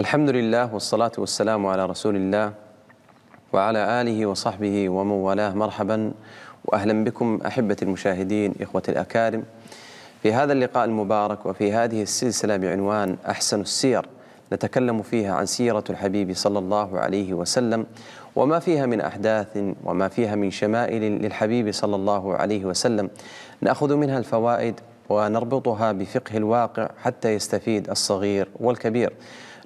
الحمد لله والصلاة والسلام على رسول الله وعلى آله وصحبه ومن والاه مرحبا وأهلا بكم أحبة المشاهدين إخوة الأكارم في هذا اللقاء المبارك وفي هذه السلسلة بعنوان أحسن السير نتكلم فيها عن سيرة الحبيب صلى الله عليه وسلم وما فيها من أحداث وما فيها من شمائل للحبيب صلى الله عليه وسلم نأخذ منها الفوائد ونربطها بفقه الواقع حتى يستفيد الصغير والكبير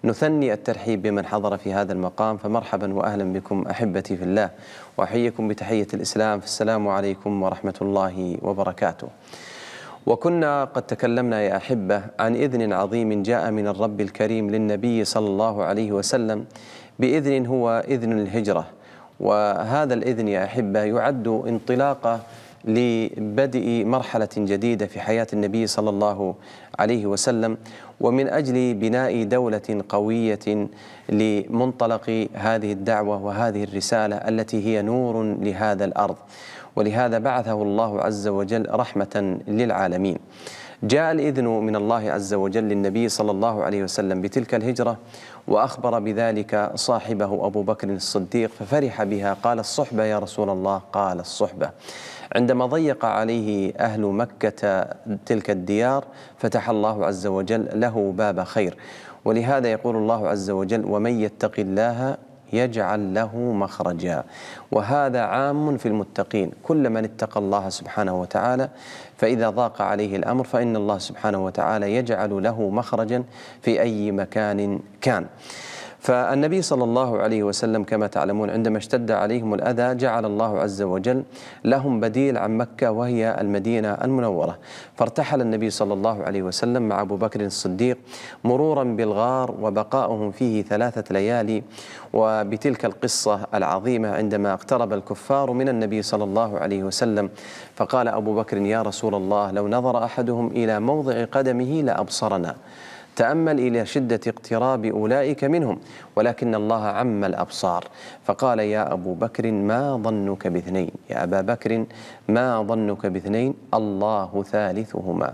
نثني الترحيب بمن حضر في هذا المقام فمرحبا وأهلا بكم أحبتي في الله وأحييكم بتحية الإسلام فالسلام عليكم ورحمة الله وبركاته وكنا قد تكلمنا يا أحبة عن إذن عظيم جاء من الرب الكريم للنبي صلى الله عليه وسلم بإذن هو إذن الهجرة وهذا الإذن يا أحبة يعد انطلاقة لبدء مرحلة جديدة في حياة النبي صلى الله عليه وسلم ومن أجل بناء دولة قوية لمنطلق هذه الدعوة وهذه الرسالة التي هي نور لهذا الأرض ولهذا بعثه الله عز وجل رحمة للعالمين جاء الإذن من الله عز وجل للنبي صلى الله عليه وسلم بتلك الهجرة وأخبر بذلك صاحبه أبو بكر الصديق ففرح بها قال الصحبة يا رسول الله قال الصحبة عندما ضيق عليه أهل مكة تلك الديار فتح الله عز وجل له باب خير ولهذا يقول الله عز وجل ومن يتق الله يجعل له مخرجا وهذا عام في المتقين كل من اتقى الله سبحانه وتعالى فإذا ضاق عليه الأمر فإن الله سبحانه وتعالى يجعل له مخرجا في أي مكان كان فالنبي صلى الله عليه وسلم كما تعلمون عندما اشتد عليهم الأذى جعل الله عز وجل لهم بديل عن مكة وهي المدينة المنورة فارتحل النبي صلى الله عليه وسلم مع أبو بكر الصديق مرورا بالغار وبقاؤهم فيه ثلاثة ليالي وبتلك القصة العظيمة عندما اقترب الكفار من النبي صلى الله عليه وسلم فقال أبو بكر يا رسول الله لو نظر أحدهم إلى موضع قدمه لأبصرنا تأمل إلى شدة اقتراب أولئك منهم ولكن الله عم الأبصار فقال يا أبو بكر ما ظنك باثنين يا أبا بكر ما ظنك باثنين الله ثالثهما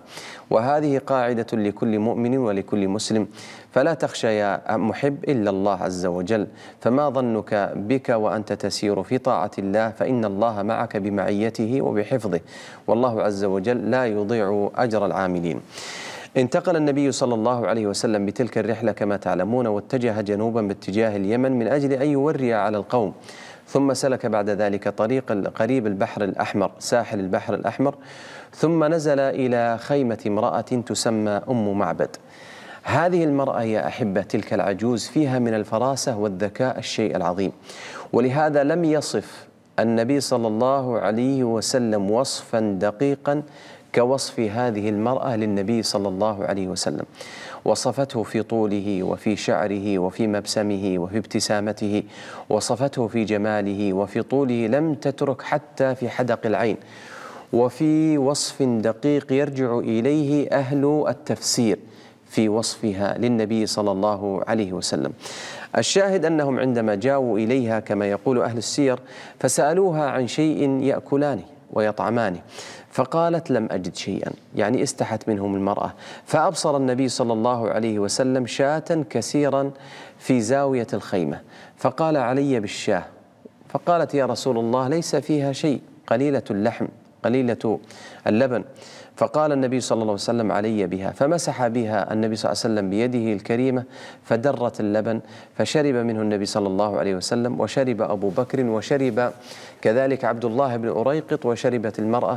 وهذه قاعدة لكل مؤمن ولكل مسلم فلا تخشى يا محب إلا الله عز وجل فما ظنك بك وأنت تسير في طاعة الله فإن الله معك بمعيته وبحفظه والله عز وجل لا يضيع أجر العاملين انتقل النبي صلى الله عليه وسلم بتلك الرحلة كما تعلمون واتجه جنوبا باتجاه اليمن من أجل أن يوري على القوم ثم سلك بعد ذلك طريق قريب البحر الأحمر ساحل البحر الأحمر ثم نزل إلى خيمة امرأة تسمى أم معبد هذه المرأة يا أحبة تلك العجوز فيها من الفراسة والذكاء الشيء العظيم ولهذا لم يصف النبي صلى الله عليه وسلم وصفا دقيقا كوصف هذه المرأة للنبي صلى الله عليه وسلم وصفته في طوله وفي شعره وفي مبسمه وفي ابتسامته وصفته في جماله وفي طوله لم تترك حتى في حدق العين وفي وصف دقيق يرجع إليه أهل التفسير في وصفها للنبي صلى الله عليه وسلم الشاهد أنهم عندما جاءوا إليها كما يقول أهل السير فسألوها عن شيء يأكلانه ويطعمانه فقالت لم أجد شيئا يعني استحت منهم المرأة فأبصر النبي صلى الله عليه وسلم شاة كثيرا في زاوية الخيمة فقال علي بالشاه فقالت يا رسول الله ليس فيها شيء قليلة اللحم قليلة اللبن فقال النبي صلى الله عليه وسلم علي بها فمسح بها النبي صلى الله عليه وسلم بيده الكريمة فدرت اللبن فشرب منه النبي صلى الله عليه وسلم وشرب أبو بكر وشرب كذلك عبد الله بن أريقط وشربت المرأة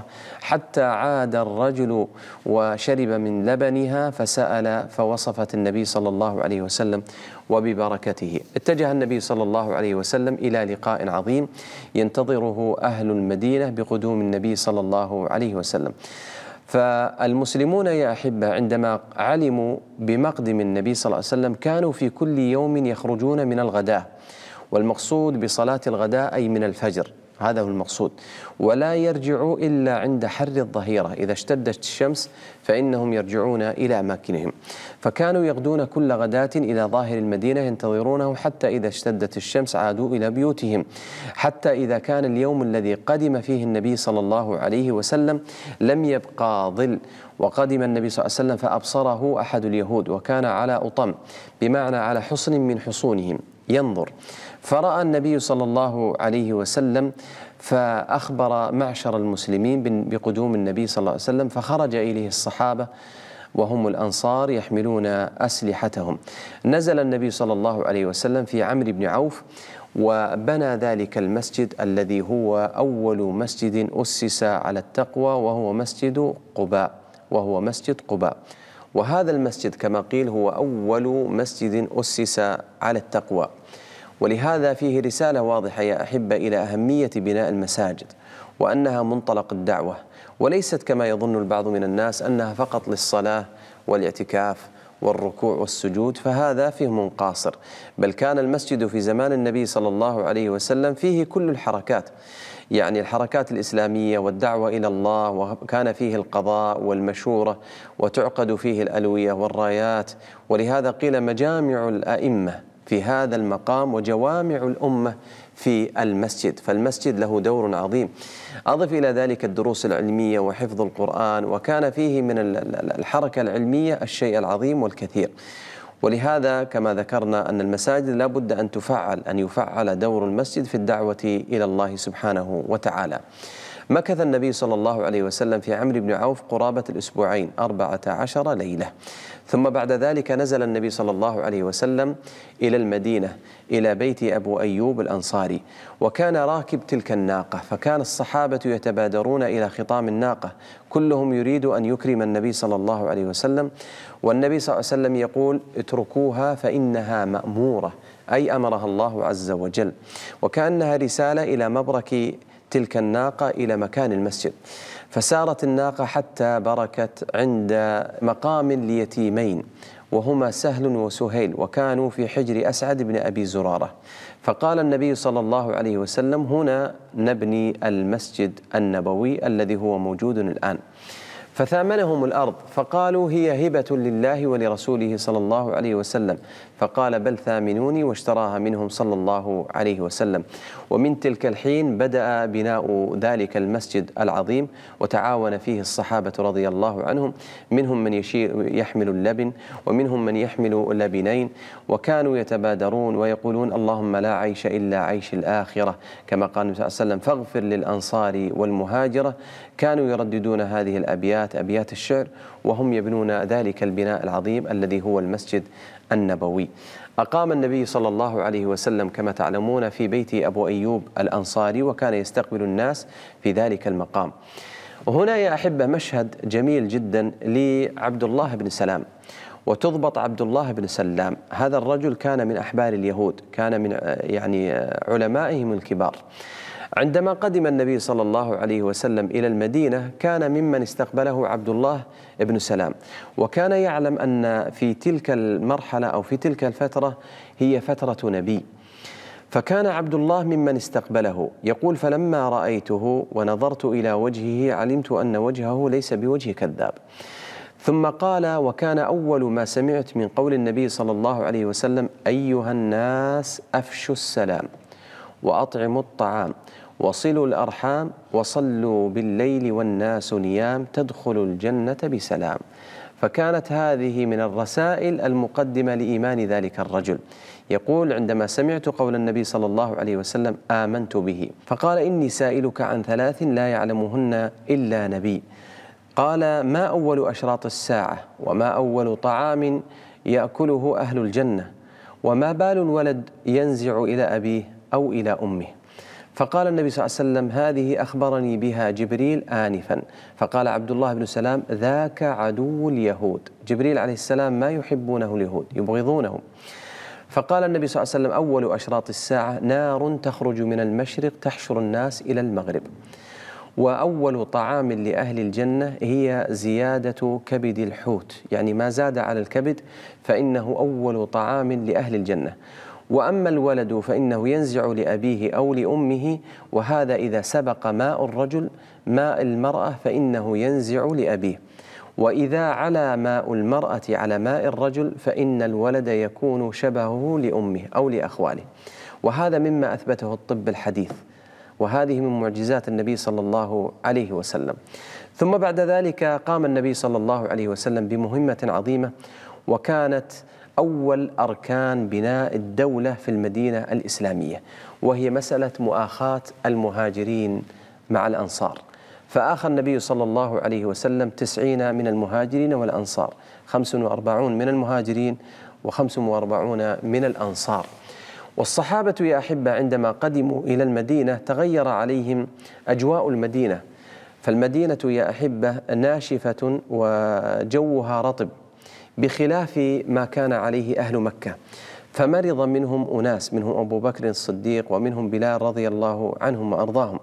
حتى عاد الرجل وشرب من لبنها فسأل فوصفت النبي صلى الله عليه وسلم وببركته اتجه النبي صلى الله عليه وسلم إلى لقاء عظيم ينتظره أهل المدينة بقدوم النبي صلى الله عليه وسلم فالمسلمون يا أحبة عندما علموا بمقدم النبي صلى الله عليه وسلم كانوا في كل يوم يخرجون من الغداء والمقصود بصلاة الغداء أي من الفجر هذا هو المقصود ولا يرجعوا إلا عند حر الظهيرة إذا اشتدت الشمس فإنهم يرجعون إلى أماكنهم فكانوا يغدون كل غداة إلى ظاهر المدينة ينتظرونه حتى إذا اشتدت الشمس عادوا إلى بيوتهم حتى إذا كان اليوم الذي قدم فيه النبي صلى الله عليه وسلم لم يبقى ظل وقدم النبي صلى الله عليه وسلم فأبصره أحد اليهود وكان على أطم بمعنى على حصن من حصونهم ينظر فراى النبي صلى الله عليه وسلم فاخبر معشر المسلمين بقدوم النبي صلى الله عليه وسلم فخرج اليه الصحابه وهم الانصار يحملون اسلحتهم. نزل النبي صلى الله عليه وسلم في عمرو بن عوف وبنى ذلك المسجد الذي هو اول مسجد اسس على التقوى وهو مسجد قباء وهو مسجد قباء. وهذا المسجد كما قيل هو أول مسجد أسس على التقوى ولهذا فيه رسالة واضحة يا أحبة إلى أهمية بناء المساجد وأنها منطلق الدعوة وليست كما يظن البعض من الناس أنها فقط للصلاة والاعتكاف والركوع والسجود فهذا فهم قاصر بل كان المسجد في زمان النبي صلى الله عليه وسلم فيه كل الحركات يعني الحركات الإسلامية والدعوة إلى الله وكان فيه القضاء والمشورة وتعقد فيه الألوية والرايات ولهذا قيل مجامع الأئمة في هذا المقام وجوامع الأمة في المسجد فالمسجد له دور عظيم أضف إلى ذلك الدروس العلمية وحفظ القرآن وكان فيه من الحركة العلمية الشيء العظيم والكثير ولهذا كما ذكرنا أن المساجد لا بد أن تفعل أن يفعل دور المسجد في الدعوة إلى الله سبحانه وتعالى مكث النبي صلى الله عليه وسلم في عمرو بن عوف قرابة الأسبوعين أربعة عشر ليلة ثم بعد ذلك نزل النبي صلى الله عليه وسلم إلى المدينة إلى بيت أبو أيوب الأنصاري وكان راكب تلك الناقة فكان الصحابة يتبادرون إلى خطام الناقة كلهم يريد أن يكرم النبي صلى الله عليه وسلم والنبي صلى الله عليه وسلم يقول اتركوها فإنها مأمورة أي أمرها الله عز وجل وكأنها رسالة إلى مبرك تلك الناقة إلى مكان المسجد فسارت الناقة حتى بركت عند مقام ليتيمين وهما سهل وسهيل وكانوا في حجر أسعد بن أبي زرارة فقال النبي صلى الله عليه وسلم هنا نبني المسجد النبوي الذي هو موجود الآن فثامنهم الأرض فقالوا هي هبة لله ولرسوله صلى الله عليه وسلم فقال بل ثامنوني واشتراها منهم صلى الله عليه وسلم ومن تلك الحين بدأ بناء ذلك المسجد العظيم وتعاون فيه الصحابة رضي الله عنهم منهم من يحمل اللبن ومنهم من يحمل لبنين وكانوا يتبادرون ويقولون اللهم لا عيش إلا عيش الآخرة كما قال النبي صلى الله عليه وسلم فاغفر للأنصار والمهاجرة كانوا يرددون هذه الأبيات أبيات الشعر وهم يبنون ذلك البناء العظيم الذي هو المسجد النبوي أقام النبي صلى الله عليه وسلم كما تعلمون في بيت أبو أيوب الأنصاري وكان يستقبل الناس في ذلك المقام وهنا يا أحبة مشهد جميل جدا لعبد الله بن سلام وتضبط عبد الله بن سلام هذا الرجل كان من أحبار اليهود كان من يعني علمائهم الكبار عندما قدم النبي صلى الله عليه وسلم إلى المدينة كان ممن استقبله عبد الله بن سلام وكان يعلم أن في تلك المرحلة أو في تلك الفترة هي فترة نبي فكان عبد الله ممن استقبله يقول فلما رأيته ونظرت إلى وجهه علمت أن وجهه ليس بوجه كذاب ثم قال وكان أول ما سمعت من قول النبي صلى الله عليه وسلم أيها الناس أفشوا السلام وأطعموا الطعام وصلوا الأرحام وصلوا بالليل والناس نيام تدخلوا الجنة بسلام فكانت هذه من الرسائل المقدمة لإيمان ذلك الرجل يقول عندما سمعت قول النبي صلى الله عليه وسلم آمنت به فقال إني سائلك عن ثلاث لا يعلمهن إلا نبي قال ما أول أشراط الساعة وما أول طعام يأكله أهل الجنة وما بال الولد ينزع إلى أبيه أو إلى أمه فقال النبي صلى الله عليه وسلم هذه أخبرني بها جبريل آنفا فقال عبد الله بن سلام ذاك عدو اليهود جبريل عليه السلام ما يحبونه اليهود يبغضونهم فقال النبي صلى الله عليه وسلم أول أشراط الساعة نار تخرج من المشرق تحشر الناس إلى المغرب وأول طعام لأهل الجنة هي زيادة كبد الحوت يعني ما زاد على الكبد فإنه أول طعام لأهل الجنة وأما الولد فإنه ينزع لأبيه أو لأمه وهذا إذا سبق ماء الرجل ماء المرأة فإنه ينزع لأبيه وإذا علا ماء المرأة على ماء الرجل فإن الولد يكون شبهه لأمه أو لأخواله وهذا مما أثبته الطب الحديث وهذه من معجزات النبي صلى الله عليه وسلم ثم بعد ذلك قام النبي صلى الله عليه وسلم بمهمة عظيمة وكانت أول أركان بناء الدولة في المدينة الإسلامية وهي مسألة مؤاخاة المهاجرين مع الأنصار فآخى النبي صلى الله عليه وسلم تسعين من المهاجرين والأنصار خمس وأربعون من المهاجرين وخمس وأربعون من الأنصار والصحابة يا أحبة عندما قدموا إلى المدينة تغير عليهم أجواء المدينة فالمدينة يا أحبة ناشفة وجوها رطب بخلاف ما كان عليه أهل مكة فمرض منهم أناس منهم أبو بكر الصديق ومنهم بلال رضي الله عنهم وأرضاهم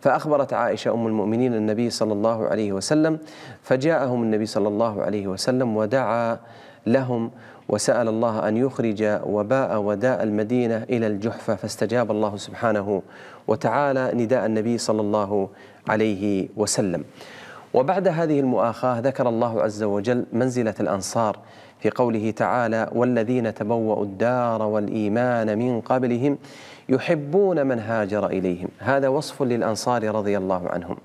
فأخبرت عائشة أم المؤمنين النبي صلى الله عليه وسلم فجاءهم النبي صلى الله عليه وسلم ودعا لهم وسأل الله أن يخرج وباء وداء المدينة إلى الجحفة فاستجاب الله سبحانه وتعالى نداء النبي صلى الله عليه وسلم وبعد هذه المؤاخاة ذكر الله عز وجل منزلة الأنصار في قوله تعالى والذين تبوأوا الدار والإيمان من قبلهم يحبون من هاجر إليهم هذا وصف للأنصار رضي الله عنهم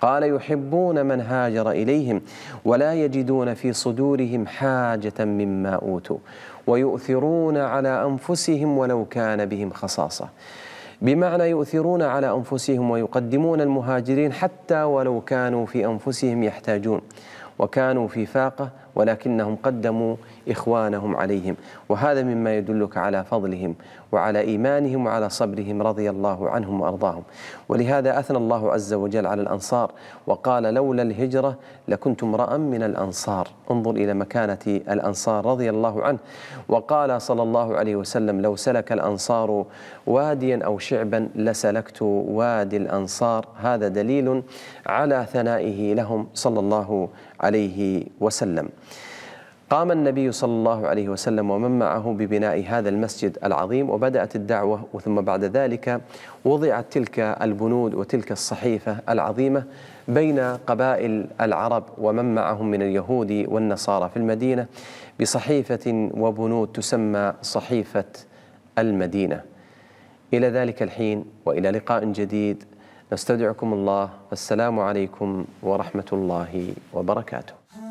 قال يحبون من هاجر إليهم ولا يجدون في صدورهم حاجة مما أوتوا ويؤثرون على أنفسهم ولو كان بهم خصاصة بمعنى يؤثرون على أنفسهم ويقدمون المهاجرين حتى ولو كانوا في أنفسهم يحتاجون وكانوا في فاقة ولكنهم قدموا إخوانهم عليهم وهذا مما يدلك على فضلهم وعلى إيمانهم وعلى صبرهم رضي الله عنهم وأرضاهم ولهذا أثنى الله عز وجل على الأنصار وقال لولا الهجرة لكنت امرأ من الأنصار انظر إلى مكانة الأنصار رضي الله عنه وقال صلى الله عليه وسلم لو سلك الأنصار واديا أو شعبا لسلكت وادي الأنصار هذا دليل على ثنائه لهم صلى الله عليه وسلم قام النبي صلى الله عليه وسلم ومن معه ببناء هذا المسجد العظيم وبدأت الدعوة وثم بعد ذلك وضعت تلك البنود وتلك الصحيفة العظيمة بين قبائل العرب ومن معهم من اليهود والنصارى في المدينة بصحيفة وبنود تسمى صحيفة المدينة إلى ذلك الحين وإلى لقاء جديد نستودعكم الله والسلام عليكم ورحمة الله وبركاته